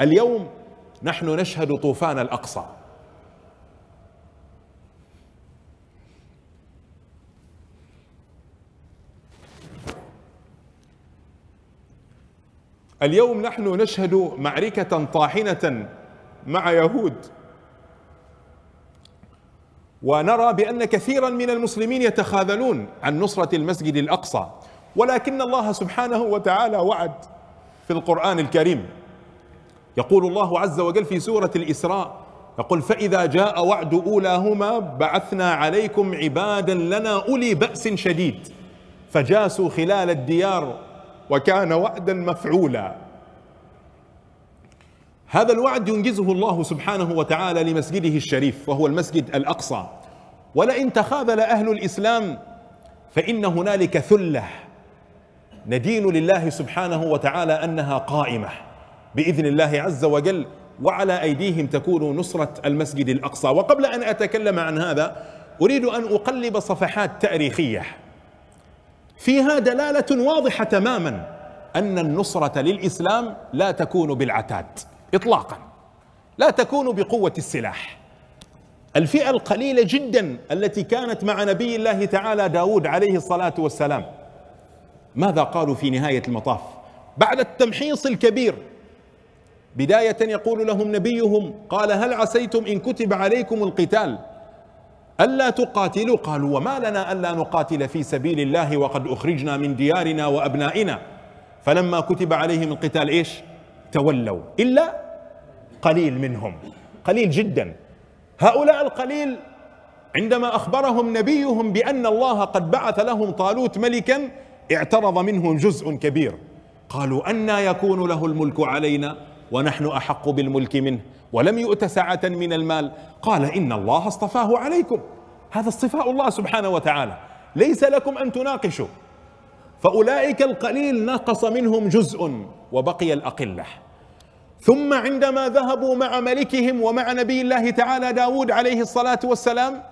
اليوم نحن نشهد طوفان الاقصى اليوم نحن نشهد معركه طاحنه مع يهود ونرى بان كثيرا من المسلمين يتخاذلون عن نصره المسجد الاقصى ولكن الله سبحانه وتعالى وعد في القران الكريم يقول الله عز وجل في سورة الإسراء يقول فإذا جاء وعد أولاهما بعثنا عليكم عبادا لنا أولي بأس شديد فجاسوا خلال الديار وكان وعدا مفعولا هذا الوعد ينجزه الله سبحانه وتعالى لمسجده الشريف وهو المسجد الأقصى ولئن تخاذل أهل الإسلام فإن هنالك ثلة ندين لله سبحانه وتعالى أنها قائمة باذن الله عز وجل وعلى ايديهم تكون نصره المسجد الاقصى وقبل ان اتكلم عن هذا اريد ان اقلب صفحات تاريخيه فيها دلاله واضحه تماما ان النصره للاسلام لا تكون بالعتاد اطلاقا لا تكون بقوه السلاح الفئه القليله جدا التي كانت مع نبي الله تعالى داود عليه الصلاه والسلام ماذا قالوا في نهايه المطاف بعد التمحيص الكبير بداية يقول لهم نبيهم قال هل عسيتم إن كتب عليكم القتال ألا تقاتلوا قالوا وما لنا ألا نقاتل في سبيل الله وقد أخرجنا من ديارنا وأبنائنا فلما كتب عليهم القتال إيش تولوا إلا قليل منهم قليل جدا هؤلاء القليل عندما أخبرهم نبيهم بأن الله قد بعث لهم طالوت ملكا اعترض منهم جزء كبير قالوا أنا يكون له الملك علينا ونحن احق بالملك منه ولم يؤت سعه من المال قال ان الله اصطفاه عليكم هذا اصطفاء الله سبحانه وتعالى ليس لكم ان تناقشوا فاولئك القليل نقص منهم جزء وبقي الاقله ثم عندما ذهبوا مع ملكهم ومع نبي الله تعالى داود عليه الصلاه والسلام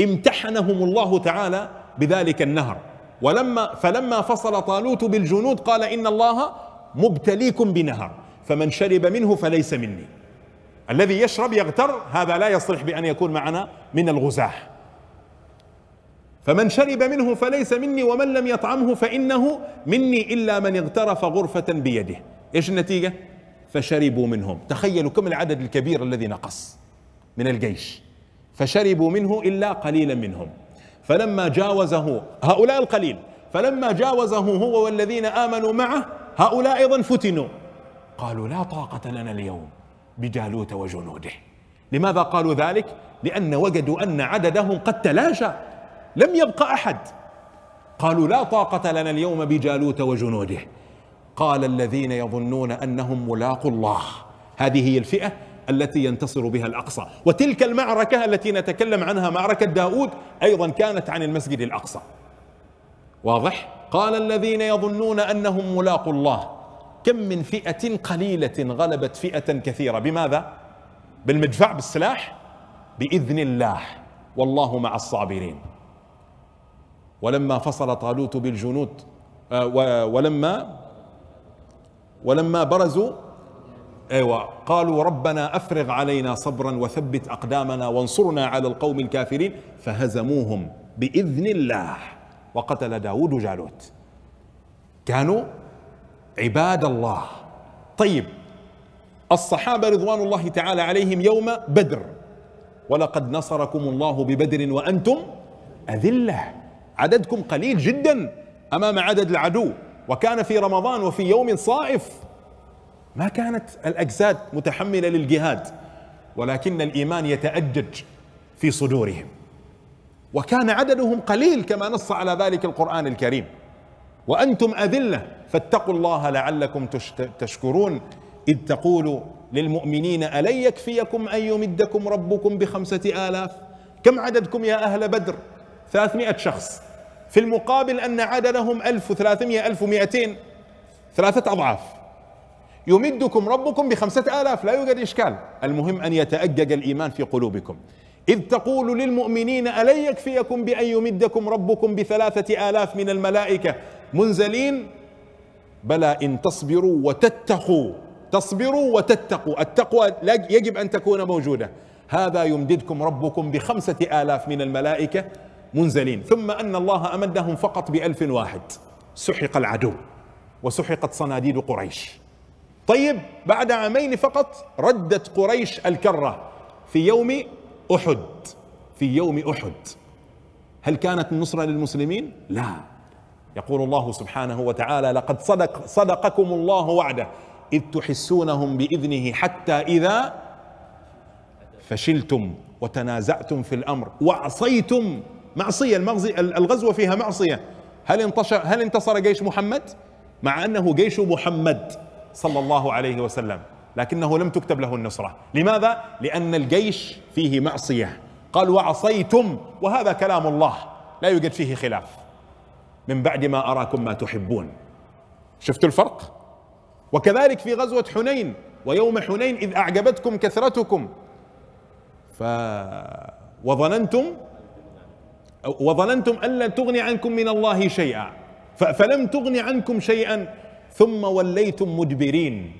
امتحنهم الله تعالى بذلك النهر ولما فلما فصل طالوت بالجنود قال ان الله مبتليكم بنهر فمن شرب منه فليس مني الذي يشرب يغتر هذا لا يصلح بأن يكون معنا من الغزاة فمن شرب منه فليس مني ومن لم يطعمه فإنه مني إلا من اغترف غرفة بيده إيش النتيجة؟ فشربوا منهم تخيلوا كم العدد الكبير الذي نقص من الجيش فشربوا منه إلا قليلا منهم فلما جاوزه هؤلاء القليل فلما جاوزه هو والذين آمنوا معه هؤلاء أيضا فتنوا قالوا لا طاقة لنا اليوم بجالوت وجنوده لماذا قالوا ذلك؟ لأن وجدوا أن عددهم قد تلاشى لم يبقى أحد قالوا لا طاقة لنا اليوم بجالوت وجنوده قال الذين يظنون أنهم ملاقوا الله هذه هي الفئة التي ينتصر بها الأقصى وتلك المعركة التي نتكلم عنها معركة داود أيضا كانت عن المسجد الأقصى واضح؟ قال الذين يظنون أنهم ملاقوا الله كم من فئة قليلة غلبت فئة كثيرة بماذا؟ بالمدفع بالسلاح بإذن الله والله مع الصابرين ولما فصل طالوت بالجنود آه، ولما ولما برزوا ايوه قالوا ربنا افرغ علينا صبرا وثبت اقدامنا وانصرنا على القوم الكافرين فهزموهم باذن الله وقتل داود جالوت كانوا عباد الله طيب الصحابة رضوان الله تعالى عليهم يوم بدر ولقد نصركم الله ببدر وأنتم أذلة عددكم قليل جدا أمام عدد العدو وكان في رمضان وفي يوم صائف ما كانت الأجساد متحملة للجهاد ولكن الإيمان يتأجج في صدورهم وكان عددهم قليل كما نص على ذلك القرآن الكريم وأنتم أذلة فاتقوا الله لعلكم تشكرون إذ تقول للمؤمنين ألن يكفيكم أن يمدكم ربكم بخمسة آلاف كم عددكم يا أهل بدر ثلاثمائة شخص في المقابل أن عددهم ألف وثلاثمائة ألف ومائتين ثلاثة أضعاف يمدكم ربكم بخمسة آلاف لا يوجد إشكال المهم أن يتأجج الإيمان في قلوبكم إذ تقول للمؤمنين ألن يكفيكم بأن يمدكم ربكم بثلاثة آلاف من الملائكة منزلين بلى إن تصبروا وتتقوا تصبروا وتتقوا التقوى يجب أن تكون موجودة هذا يمددكم ربكم بخمسة آلاف من الملائكة منزلين ثم أن الله أمدهم فقط بألف واحد سحق العدو وسحقت صناديد قريش طيب بعد عامين فقط ردت قريش الكرة في يوم أحد في يوم أحد هل كانت النصرة للمسلمين؟ لا يقول الله سبحانه وتعالى لقد صدق صدقكم الله وعده إذ تحسونهم بإذنه حتى إذا فشلتم وتنازعتم في الأمر وعصيتم معصية المغزي الغزوة فيها معصية هل انتصر هل انتصر جيش محمد؟ مع أنه جيش محمد صلى الله عليه وسلم لكنه لم تكتب له النصرة لماذا؟ لأن الجيش فيه معصية قال وعصيتم وهذا كلام الله لا يوجد فيه خلاف من بعد ما أراكم ما تحبون شفتوا الفرق وكذلك في غزوة حنين ويوم حنين إذ أعجبتكم كثرتكم ف وظننتم وظننتم ألا تغني عنكم من الله شيئا فلم تغني عنكم شيئا ثم وليتم مدبرين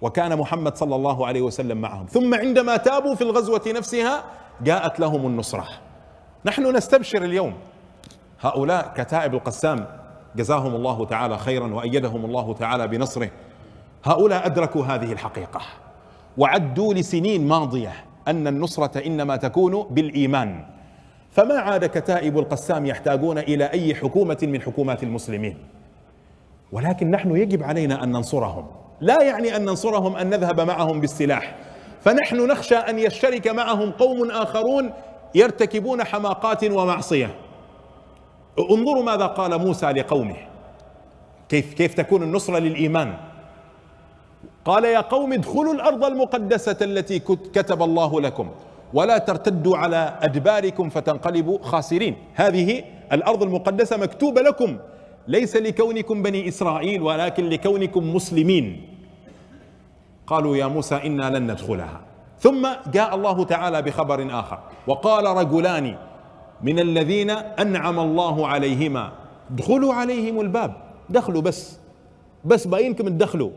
وكان محمد صلى الله عليه وسلم معهم ثم عندما تابوا في الغزوة نفسها جاءت لهم النصرة نحن نستبشر اليوم هؤلاء كتائب القسام جزاهم الله تعالى خيرا وايدهم الله تعالى بنصره هؤلاء ادركوا هذه الحقيقه وعدوا لسنين ماضيه ان النصره انما تكون بالايمان فما عاد كتائب القسام يحتاجون الى اي حكومه من حكومات المسلمين ولكن نحن يجب علينا ان ننصرهم لا يعني ان ننصرهم ان نذهب معهم بالسلاح فنحن نخشى ان يشترك معهم قوم اخرون يرتكبون حماقات ومعصيه انظروا ماذا قال موسى لقومه كيف كيف تكون النصرة للإيمان قال يا قوم ادخلوا الأرض المقدسة التي كتب الله لكم ولا ترتدوا على أدباركم فتنقلبوا خاسرين هذه الأرض المقدسة مكتوبة لكم ليس لكونكم بني إسرائيل ولكن لكونكم مسلمين قالوا يا موسى إنا لن ندخلها ثم جاء الله تعالى بخبر آخر وقال رجلان من الذين أنعم الله عليهما ادخلوا عليهم الباب دخلوا بس بس باينكم تدخلوا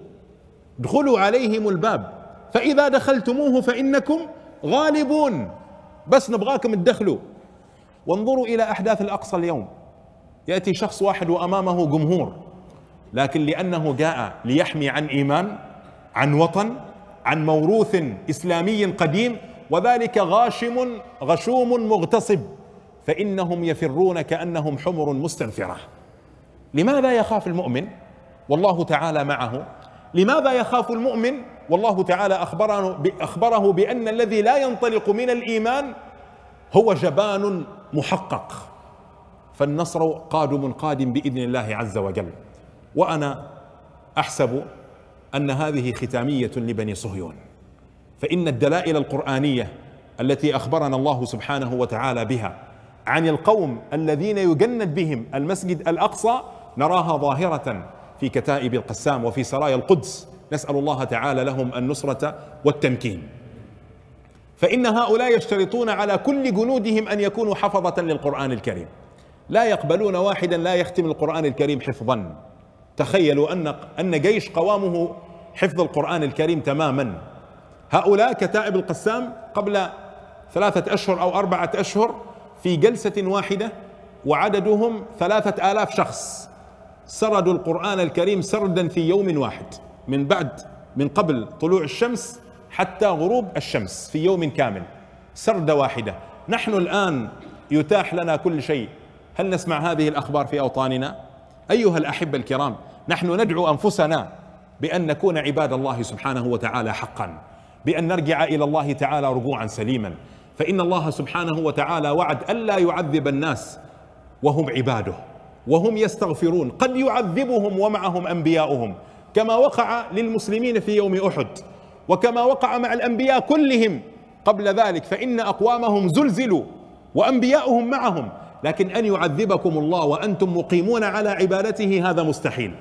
ادخلوا عليهم الباب فإذا دخلتموه فإنكم غالبون بس نبغاكم تدخلوا وانظروا إلى أحداث الأقصى اليوم يأتي شخص واحد وأمامه جمهور لكن لأنه جاء ليحمي عن إيمان عن وطن عن موروث إسلامي قديم وذلك غاشم غشوم مغتصب فإنهم يفرون كأنهم حمر مستنفرة لماذا يخاف المؤمن والله تعالى معه لماذا يخاف المؤمن والله تعالى أخبره, أخبره بأن الذي لا ينطلق من الإيمان هو جبان محقق فالنصر قادم قادم بإذن الله عز وجل وأنا أحسب أن هذه ختامية لبني صهيون فإن الدلائل القرآنية التي أخبرنا الله سبحانه وتعالى بها عن القوم الذين يجند بهم المسجد الاقصى نراها ظاهره في كتائب القسام وفي سرايا القدس نسال الله تعالى لهم النصره والتمكين فان هؤلاء يشترطون على كل جنودهم ان يكونوا حفظه للقران الكريم لا يقبلون واحدا لا يختم القران الكريم حفظا تخيلوا ان ان جيش قوامه حفظ القران الكريم تماما هؤلاء كتائب القسام قبل ثلاثه اشهر او اربعه اشهر في جلسة واحدة وعددهم ثلاثة آلاف شخص سردوا القرآن الكريم سردا في يوم واحد من بعد من قبل طلوع الشمس حتى غروب الشمس في يوم كامل سردة واحدة نحن الآن يتاح لنا كل شيء هل نسمع هذه الأخبار في أوطاننا؟ أيها الأحبة الكرام نحن ندعو أنفسنا بأن نكون عباد الله سبحانه وتعالى حقا بأن نرجع إلى الله تعالى رجوعا سليما فإن الله سبحانه وتعالى وعد ألا يعذب الناس وهم عباده وهم يستغفرون قد يعذبهم ومعهم أنبياؤهم كما وقع للمسلمين في يوم أحد وكما وقع مع الأنبياء كلهم قبل ذلك فإن أقوامهم زلزلوا وأنبياؤهم معهم لكن أن يعذبكم الله وأنتم مقيمون على عبادته هذا مستحيل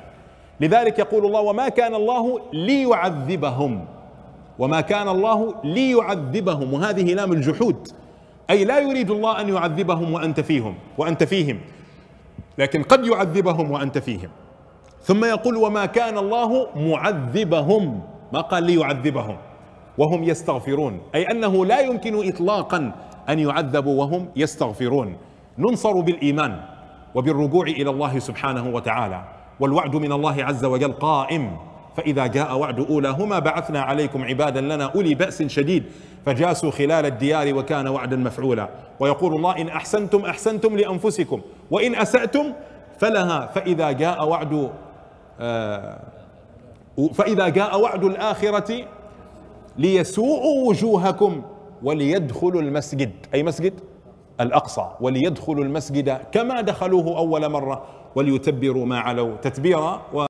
لذلك يقول الله وما كان الله ليعذبهم وما كان الله ليعذبهم وهذه لام الجحود أي لا يريد الله أن يعذبهم وأنت فيهم وأنت فيهم لكن قد يعذبهم وأنت فيهم ثم يقول وما كان الله معذبهم ما قال ليعذبهم وهم يستغفرون أي أنه لا يمكن إطلاقا أن يعذبوا وهم يستغفرون ننصر بالإيمان وبالرجوع إلى الله سبحانه وتعالى والوعد من الله عز وجل قائم فإذا جاء وعد أولاهما بعثنا عليكم عبادا لنا أولي بأس شديد فجاسوا خلال الديار وكان وعدا مفعولا ويقول الله إن أحسنتم أحسنتم لأنفسكم وإن أسأتم فلها فإذا جاء وعد آه، فإذا جاء وعد الآخرة ليسوءوا وجوهكم وليدخلوا المسجد أي مسجد الأقصى وليدخلوا المسجد كما دخلوه أول مرة وليتبروا ما علوا تتبيرا و